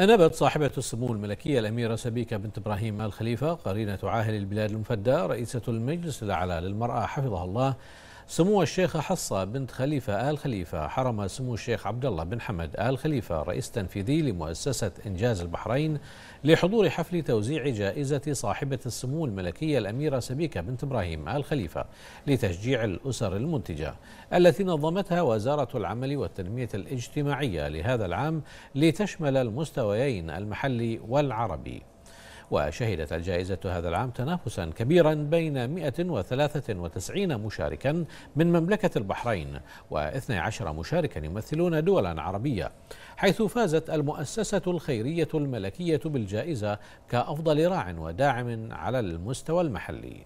أنبت صاحبة السمو الملكية الأميرة سبيكة بنت إبراهيم آل خليفة قرينة عاهل البلاد المفدى رئيسة المجلس الأعلى للمرأة حفظها الله سمو الشيخة حصة بنت خليفة آل خليفة حرم سمو الشيخ عبد الله بن حمد آل خليفة رئيس تنفيذي لمؤسسة إنجاز البحرين لحضور حفل توزيع جائزة صاحبة السمو الملكية الأميرة سبيكة بنت إبراهيم آل خليفة لتشجيع الأسر المنتجة التي نظمتها وزارة العمل والتنمية الاجتماعية لهذا العام لتشمل المستويين المحلي والعربي وشهدت الجائزة هذا العام تنافسا كبيرا بين 193 مشاركا من مملكة البحرين و12 مشاركا يمثلون دولا عربية حيث فازت المؤسسة الخيرية الملكية بالجائزة كأفضل راع وداعم على المستوى المحلي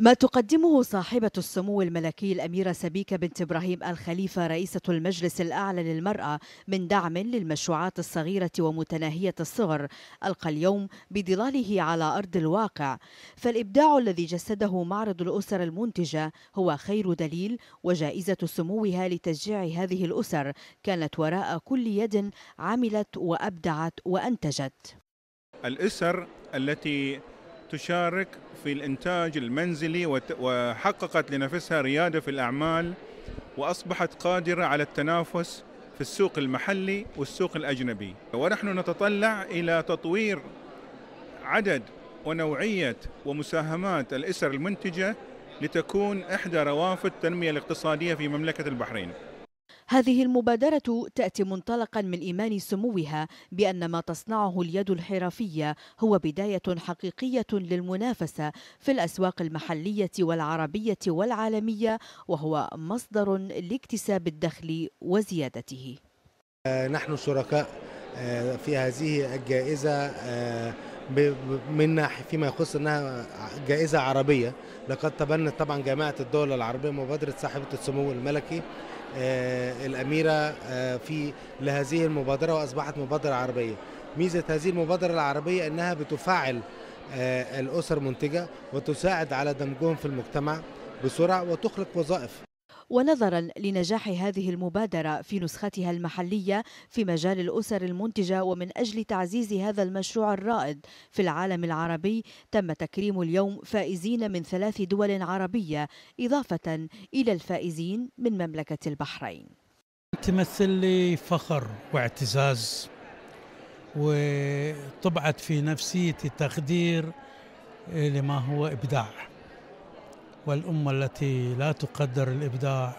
ما تقدمه صاحبة السمو الملكي الأميرة سبيكة بنت إبراهيم الخليفة رئيسة المجلس الأعلى للمرأة من دعم للمشروعات الصغيرة ومتناهية الصغر ألقى اليوم بظلاله على أرض الواقع فالإبداع الذي جسده معرض الأسر المنتجة هو خير دليل وجائزة سموها لتشجيع هذه الأسر كانت وراء كل يد عملت وأبدعت وأنتجت الأسر التي تشارك في الإنتاج المنزلي وحققت لنفسها ريادة في الأعمال وأصبحت قادرة على التنافس في السوق المحلي والسوق الأجنبي ونحن نتطلع إلى تطوير عدد ونوعية ومساهمات الأسر المنتجة لتكون إحدى روافد التنمية الاقتصادية في مملكة البحرين هذه المبادرة تأتي منطلقا من إيمان سموها بأن ما تصنعه اليد الحرفية هو بداية حقيقية للمنافسة في الأسواق المحلية والعربية والعالمية وهو مصدر لاكتساب الدخل وزيادته آه، نحن شركاء آه، في هذه الجائزة آه، من فيما يخص انها جائزه عربيه لقد تبنت طبعا جامعه الدول العربيه مبادره صاحبه السمو الملكي آه، الاميره آه، في لهذه المبادره واصبحت مبادره عربيه ميزه هذه المبادره العربيه انها بتفعل آه، الاسر منتجه وتساعد على دمجهم في المجتمع بسرعه وتخلق وظائف ونظرا لنجاح هذه المبادرة في نسختها المحلية في مجال الأسر المنتجة ومن أجل تعزيز هذا المشروع الرائد في العالم العربي تم تكريم اليوم فائزين من ثلاث دول عربية إضافة إلى الفائزين من مملكة البحرين تمثل لي فخر واعتزاز وطبعت في نفسيتي تقدير لما هو إبداع والأمة التي لا تقدر الإبداع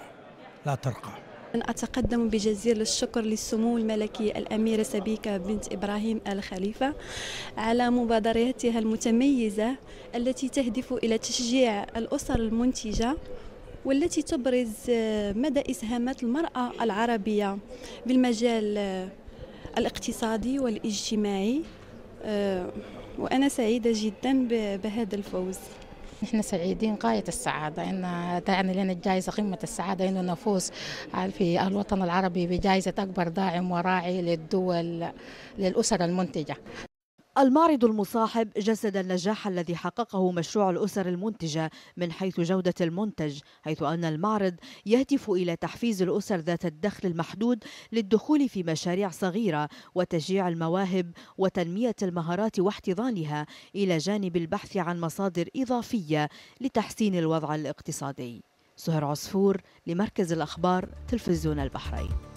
لا ترقى أتقدم بجزيل الشكر للسمو الملكي الأميرة سبيكة بنت إبراهيم آل خليفة على مبادراتها المتميزة التي تهدف إلى تشجيع الأسر المنتجة والتي تبرز مدى إسهامات المرأة العربية بالمجال الاقتصادي والاجتماعي آه، وأنا سعيدة جدا بهذا الفوز نحن سعيدين غاية السعادة إن دعنا لنا الجائزة قمة السعادة إنه نفوز في الوطن العربي بجائزة أكبر داعم وراعي للدول للأسر المنتجة المعرض المصاحب جسد النجاح الذي حققه مشروع الأسر المنتجة من حيث جودة المنتج حيث أن المعرض يهدف إلى تحفيز الأسر ذات الدخل المحدود للدخول في مشاريع صغيرة وتشجيع المواهب وتنمية المهارات واحتضانها إلى جانب البحث عن مصادر إضافية لتحسين الوضع الاقتصادي سهر عصفور لمركز الأخبار تلفزيون البحرين